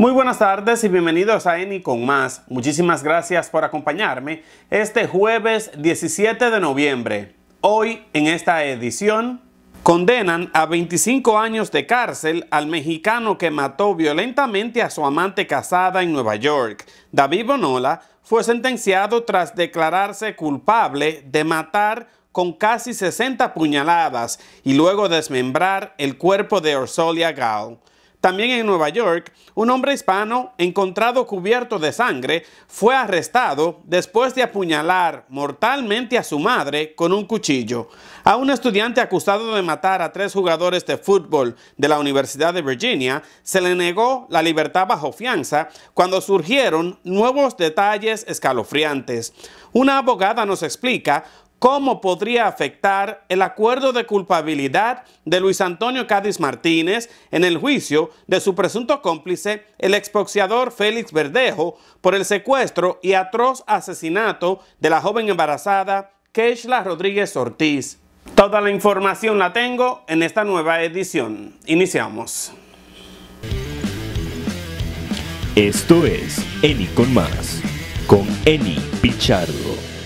Muy buenas tardes y bienvenidos a Eni con más. Muchísimas gracias por acompañarme este jueves 17 de noviembre. Hoy en esta edición condenan a 25 años de cárcel al mexicano que mató violentamente a su amante casada en Nueva York. David Bonola fue sentenciado tras declararse culpable de matar con casi 60 puñaladas y luego desmembrar el cuerpo de Orsolia Gao. También en Nueva York, un hombre hispano encontrado cubierto de sangre fue arrestado después de apuñalar mortalmente a su madre con un cuchillo. A un estudiante acusado de matar a tres jugadores de fútbol de la Universidad de Virginia se le negó la libertad bajo fianza cuando surgieron nuevos detalles escalofriantes. Una abogada nos explica cómo podría afectar el acuerdo de culpabilidad de Luis Antonio Cádiz Martínez en el juicio de su presunto cómplice, el exboxeador Félix Verdejo, por el secuestro y atroz asesinato de la joven embarazada Keishla Rodríguez Ortiz. Toda la información la tengo en esta nueva edición. Iniciamos. Esto es Eni con más, con Eni Pichardo.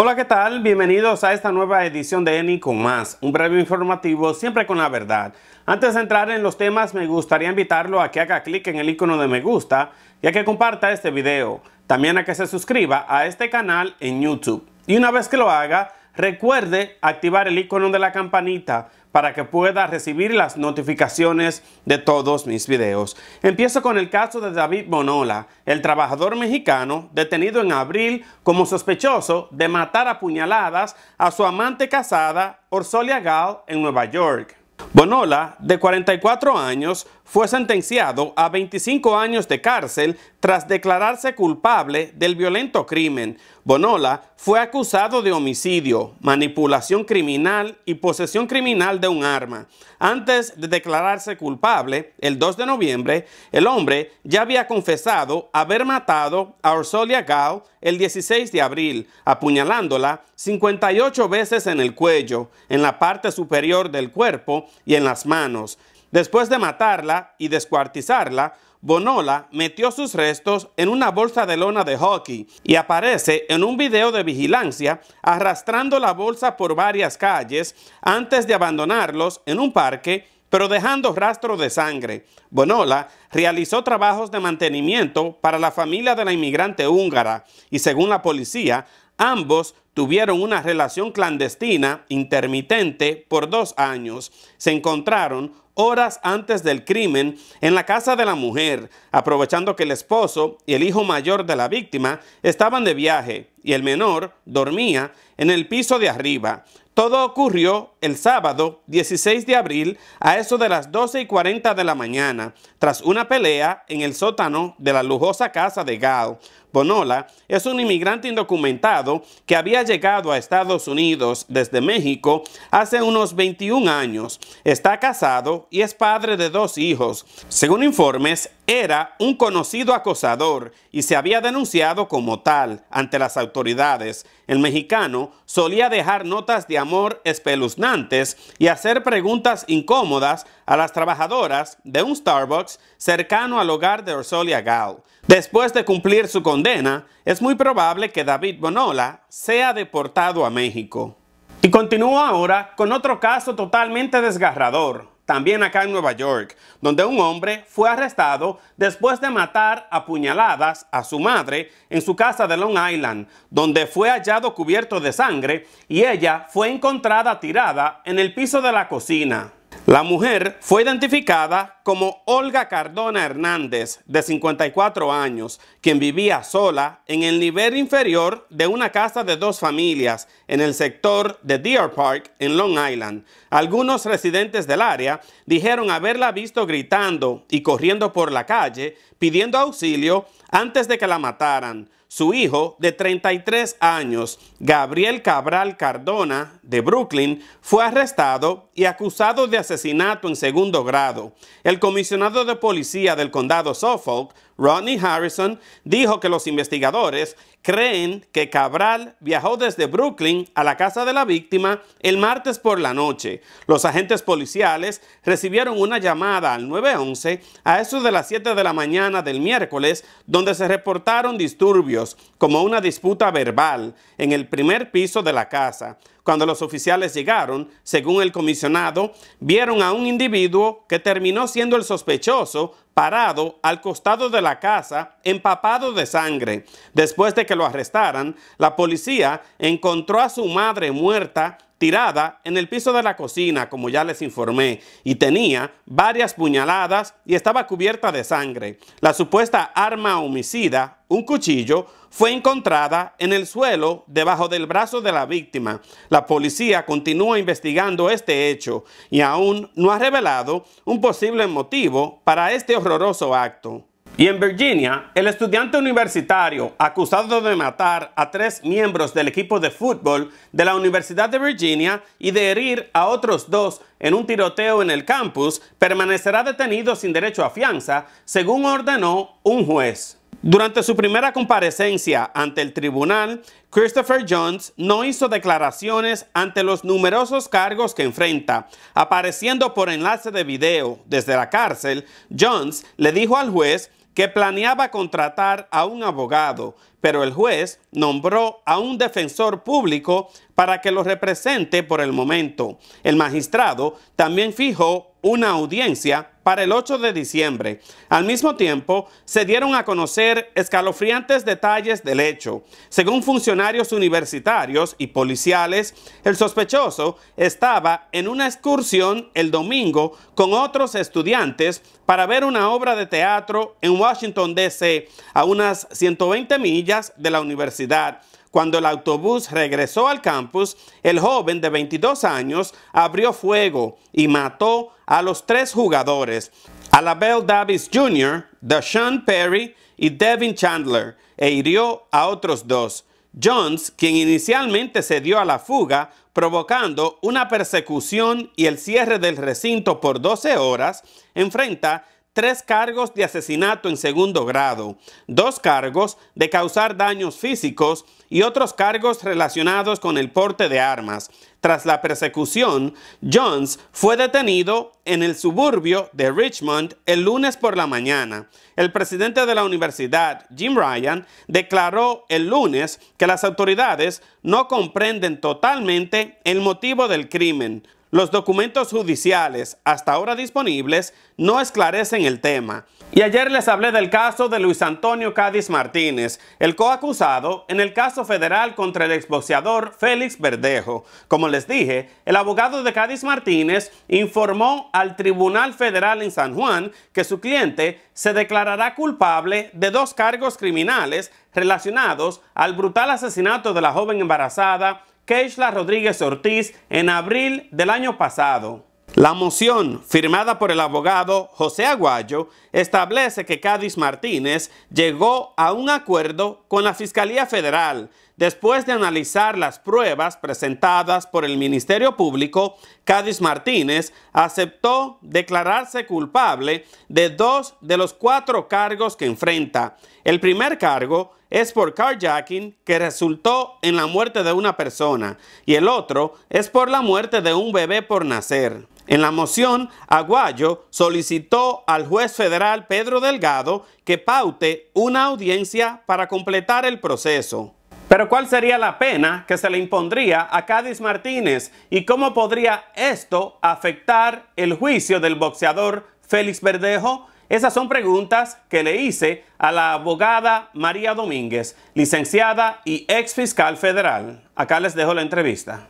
Hola, ¿qué tal? Bienvenidos a esta nueva edición de ENI con más, un breve informativo siempre con la verdad. Antes de entrar en los temas, me gustaría invitarlo a que haga clic en el icono de me gusta y a que comparta este video. También a que se suscriba a este canal en YouTube. Y una vez que lo haga, recuerde activar el icono de la campanita para que pueda recibir las notificaciones de todos mis videos. Empiezo con el caso de David Bonola, el trabajador mexicano detenido en abril como sospechoso de matar a puñaladas a su amante casada Orsolia Gall en Nueva York. Bonola, de 44 años, fue sentenciado a 25 años de cárcel tras declararse culpable del violento crimen. Bonola fue acusado de homicidio, manipulación criminal y posesión criminal de un arma. Antes de declararse culpable, el 2 de noviembre, el hombre ya había confesado haber matado a Orsolia Gao el 16 de abril, apuñalándola 58 veces en el cuello, en la parte superior del cuerpo y en las manos. Después de matarla y descuartizarla, Bonola metió sus restos en una bolsa de lona de hockey y aparece en un video de vigilancia arrastrando la bolsa por varias calles antes de abandonarlos en un parque, pero dejando rastro de sangre. Bonola realizó trabajos de mantenimiento para la familia de la inmigrante húngara y según la policía Ambos tuvieron una relación clandestina intermitente por dos años. Se encontraron horas antes del crimen en la casa de la mujer, aprovechando que el esposo y el hijo mayor de la víctima estaban de viaje y el menor dormía en el piso de arriba. Todo ocurrió el sábado 16 de abril a eso de las 12 y 40 de la mañana, tras una pelea en el sótano de la lujosa casa de Gao. Conola es un inmigrante indocumentado que había llegado a Estados Unidos desde México hace unos 21 años. Está casado y es padre de dos hijos. Según informes, era un conocido acosador y se había denunciado como tal ante las autoridades. El mexicano solía dejar notas de amor espeluznantes y hacer preguntas incómodas a las trabajadoras de un Starbucks cercano al hogar de Orsolia Gao. Después de cumplir su condena, es muy probable que David Bonola sea deportado a México. Y continúo ahora con otro caso totalmente desgarrador, también acá en Nueva York, donde un hombre fue arrestado después de matar a puñaladas a su madre en su casa de Long Island, donde fue hallado cubierto de sangre y ella fue encontrada tirada en el piso de la cocina. La mujer fue identificada como Olga Cardona Hernández, de 54 años, quien vivía sola en el nivel inferior de una casa de dos familias en el sector de Deer Park, en Long Island. Algunos residentes del área dijeron haberla visto gritando y corriendo por la calle pidiendo auxilio antes de que la mataran su hijo de 33 años, Gabriel Cabral Cardona, de Brooklyn, fue arrestado y acusado de asesinato en segundo grado. El comisionado de policía del condado Suffolk Rodney Harrison, dijo que los investigadores creen que Cabral viajó desde Brooklyn a la casa de la víctima el martes por la noche. Los agentes policiales recibieron una llamada al 911 a eso de las 7 de la mañana del miércoles, donde se reportaron disturbios como una disputa verbal en el primer piso de la casa. Cuando los oficiales llegaron, según el comisionado, vieron a un individuo que terminó siendo el sospechoso parado al costado de la casa, empapado de sangre. Después de que lo arrestaran, la policía encontró a su madre muerta tirada en el piso de la cocina, como ya les informé, y tenía varias puñaladas y estaba cubierta de sangre. La supuesta arma homicida un cuchillo, fue encontrada en el suelo debajo del brazo de la víctima. La policía continúa investigando este hecho y aún no ha revelado un posible motivo para este horroroso acto. Y en Virginia, el estudiante universitario acusado de matar a tres miembros del equipo de fútbol de la Universidad de Virginia y de herir a otros dos en un tiroteo en el campus, permanecerá detenido sin derecho a fianza, según ordenó un juez. Durante su primera comparecencia ante el tribunal, Christopher Jones no hizo declaraciones ante los numerosos cargos que enfrenta. Apareciendo por enlace de video desde la cárcel, Jones le dijo al juez que planeaba contratar a un abogado, pero el juez nombró a un defensor público para que lo represente por el momento. El magistrado también fijó una audiencia para el 8 de diciembre. Al mismo tiempo, se dieron a conocer escalofriantes detalles del hecho. Según funcionarios universitarios y policiales, el sospechoso estaba en una excursión el domingo con otros estudiantes para ver una obra de teatro en Washington, D.C., a unas 120 millas de la universidad. Cuando el autobús regresó al campus, el joven de 22 años abrió fuego y mató a los tres jugadores, Alabel Davis Jr., Deshaun Perry y Devin Chandler, e hirió a otros dos. Jones, quien inicialmente se dio a la fuga, provocando una persecución y el cierre del recinto por 12 horas, enfrenta tres cargos de asesinato en segundo grado, dos cargos de causar daños físicos y otros cargos relacionados con el porte de armas. Tras la persecución, Jones fue detenido en el suburbio de Richmond el lunes por la mañana. El presidente de la universidad, Jim Ryan, declaró el lunes que las autoridades no comprenden totalmente el motivo del crimen. Los documentos judiciales hasta ahora disponibles no esclarecen el tema. Y ayer les hablé del caso de Luis Antonio Cádiz Martínez, el coacusado en el caso federal contra el exboxeador Félix Verdejo. Como les dije, el abogado de Cádiz Martínez informó al Tribunal Federal en San Juan que su cliente se declarará culpable de dos cargos criminales relacionados al brutal asesinato de la joven embarazada Keishla Rodríguez Ortiz en abril del año pasado. La moción, firmada por el abogado José Aguayo, establece que Cádiz Martínez llegó a un acuerdo con la Fiscalía Federal Después de analizar las pruebas presentadas por el Ministerio Público, Cádiz Martínez aceptó declararse culpable de dos de los cuatro cargos que enfrenta. El primer cargo es por carjacking que resultó en la muerte de una persona y el otro es por la muerte de un bebé por nacer. En la moción, Aguayo solicitó al juez federal Pedro Delgado que paute una audiencia para completar el proceso. Pero ¿cuál sería la pena que se le impondría a Cádiz Martínez y cómo podría esto afectar el juicio del boxeador Félix Verdejo? Esas son preguntas que le hice a la abogada María Domínguez, licenciada y ex fiscal federal. Acá les dejo la entrevista.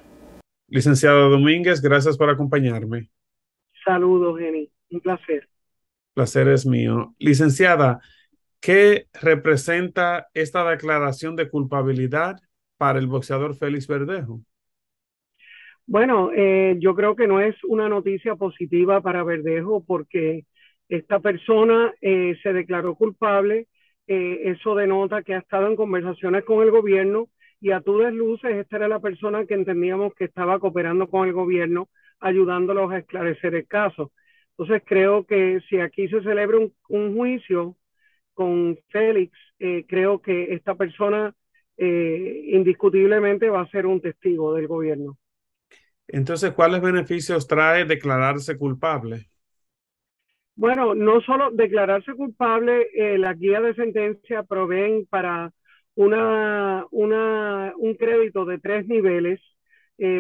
Licenciada Domínguez, gracias por acompañarme. Saludos, Jenny. Un placer. Placer es mío. Licenciada, ¿Qué representa esta declaración de culpabilidad para el boxeador Félix Verdejo? Bueno, eh, yo creo que no es una noticia positiva para Verdejo porque esta persona eh, se declaró culpable. Eh, eso denota que ha estado en conversaciones con el gobierno y a todas luces esta era la persona que entendíamos que estaba cooperando con el gobierno, ayudándolos a esclarecer el caso. Entonces creo que si aquí se celebra un juicio, con Félix, eh, creo que esta persona eh, indiscutiblemente va a ser un testigo del gobierno. Entonces, ¿cuáles beneficios trae declararse culpable? Bueno, no solo declararse culpable, eh, la guía de sentencia proveen para una, un crédito de tres niveles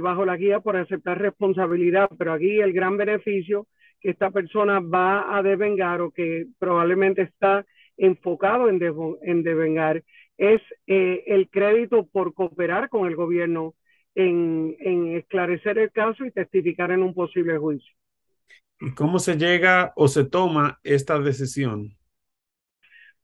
bajo la guía por aceptar responsabilidad, pero aquí el gran beneficio que esta persona va a devengar o que probablemente está enfocado en, en devengar es eh, el crédito por cooperar con el gobierno en, esclarecer el caso y testificar en un posible juicio. ¿Y cómo se llega o se toma esta decisión?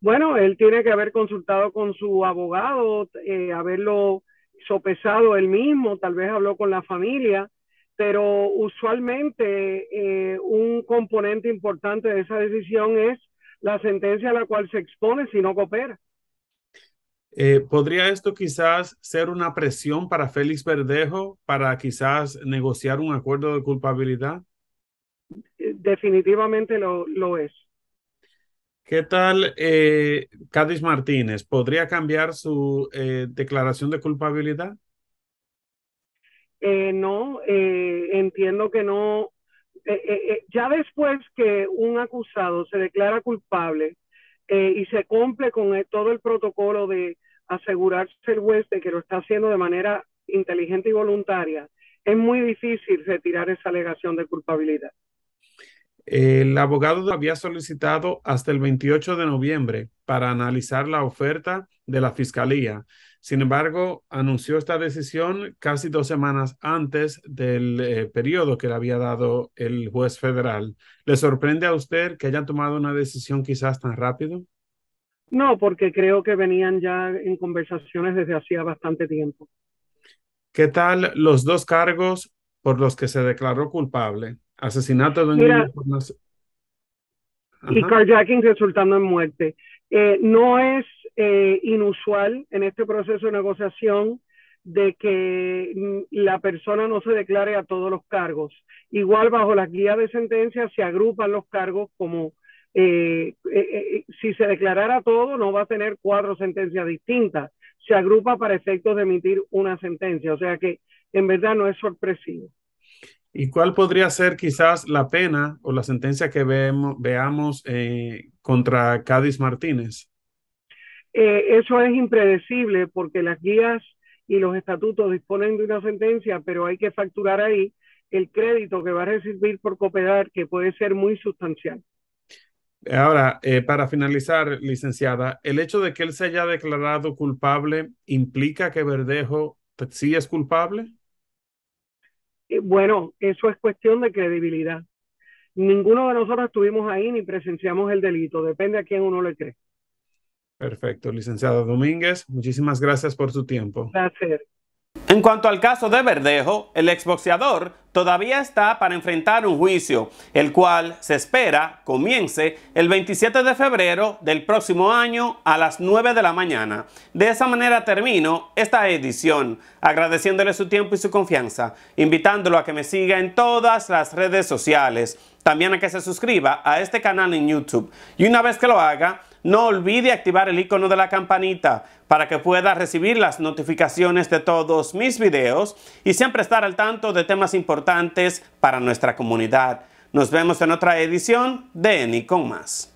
Bueno, él tiene que haber consultado con su abogado, eh, haberlo sopesado él mismo, tal vez habló con la familia, pero usualmente eh, un componente importante de esa decisión es la sentencia a la cual se expone si no coopera. Eh, ¿Podría esto quizás ser una presión para Félix Verdejo para quizás negociar un acuerdo de culpabilidad? Eh, definitivamente lo, lo es. ¿Qué tal eh, Cádiz Martínez? ¿Podría cambiar su declaración de culpabilidad? no, entiendo que no eh, eh, eh, ya después que un acusado se declara culpable y se cumple con todo el protocolo de asegurarse el juez que lo está haciendo de manera inteligente y voluntaria, es muy difícil retirar esa alegación de culpabilidad. El abogado había solicitado hasta el 28 de noviembre para analizar la oferta de la fiscalía. Sin embargo, anunció esta decisión casi dos semanas antes del eh, periodo que le había dado el juez federal. ¿Le sorprende a usted que hayan tomado una decisión quizás tan rápido? No, porque creo que venían ya en conversaciones desde hacía bastante tiempo. ¿Qué tal los dos cargos por los que se declaró culpable? Asesinato de un niño y carjacking resultando en muerte. Eh, no es eh, inusual en este proceso de negociación de que mm, la persona no se declare a todos los cargos. Igual bajo las guías de sentencia se agrupan los cargos como eh, eh, si se declarara todo no va a tener cuatro sentencias distintas, se agrupa para efectos de emitir una sentencia, o sea que en verdad no es sorpresivo. ¿Y cuál podría ser quizás la pena o la sentencia que veamos, veamos contra Cádiz Martínez? Eh, eso es impredecible porque las guías y los estatutos disponen de una sentencia, pero hay que facturar ahí el crédito que va a recibir por cooperar, que puede ser muy sustancial. Ahora, eh, para finalizar, licenciada, ¿el hecho de que él se haya declarado culpable implica que Verdejo sí es culpable? Eh, bueno, eso es cuestión de credibilidad. Ninguno de nosotros estuvimos ahí ni presenciamos el delito, depende a quién uno le cree. Perfecto, licenciado Domínguez, muchísimas gracias por su tiempo. Gracias. En cuanto al caso de Verdejo, el exboxeador todavía está para enfrentar un juicio, el cual se espera comience el 27 de febrero del próximo año a las 9 de la mañana. De esa manera termino esta edición, agradeciéndole su tiempo y su confianza, invitándolo a que me siga en todas las redes sociales, también a que se suscriba a este canal en YouTube y una vez que lo haga, no olvide activar el icono de la campanita para que pueda recibir las notificaciones de todos mis videos y siempre estar al tanto de temas importantes para nuestra comunidad. Nos vemos en otra edición de Ni con más.